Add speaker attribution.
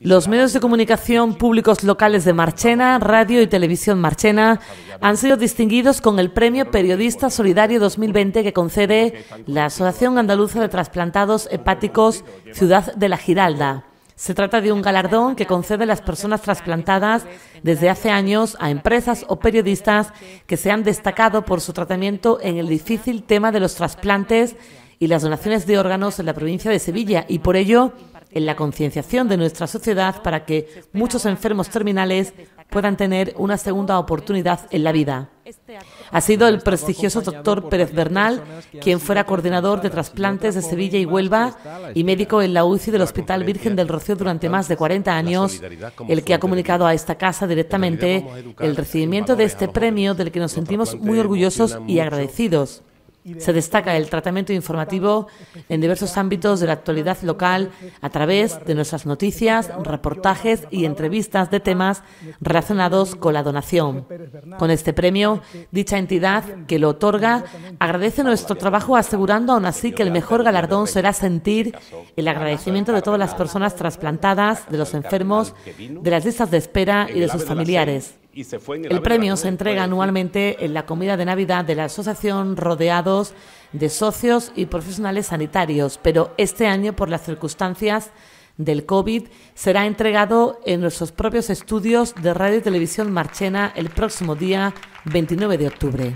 Speaker 1: Los medios de comunicación públicos locales de Marchena, Radio y Televisión Marchena, han sido distinguidos con el Premio Periodista Solidario 2020 que concede la Asociación Andaluza de Trasplantados Hepáticos Ciudad de la Giralda. Se trata de un galardón que concede las personas trasplantadas desde hace años a empresas o periodistas que se han destacado por su tratamiento en el difícil tema de los trasplantes y las donaciones de órganos en la provincia de Sevilla y por ello en la concienciación de nuestra sociedad para que muchos enfermos terminales puedan tener una segunda oportunidad en la vida. Ha sido el prestigioso doctor Pérez Bernal, quien fuera coordinador de trasplantes de Sevilla y Huelva y médico en la UCI del Hospital Virgen del Rocío durante más de 40 años, el que ha comunicado a esta casa directamente el recibimiento de este premio del que nos sentimos muy orgullosos y agradecidos. Se destaca el tratamiento informativo en diversos ámbitos de la actualidad local a través de nuestras noticias, reportajes y entrevistas de temas relacionados con la donación. Con este premio, dicha entidad que lo otorga agradece nuestro trabajo asegurando aún así que el mejor galardón será sentir el agradecimiento de todas las personas trasplantadas, de los enfermos, de las listas de espera y de sus familiares
Speaker 2: el, el premio se entrega
Speaker 1: anualmente en la comida de Navidad de la Asociación Rodeados de Socios y Profesionales Sanitarios, pero este año, por las circunstancias del COVID, será entregado en nuestros propios estudios de Radio y Televisión Marchena el próximo día 29 de octubre.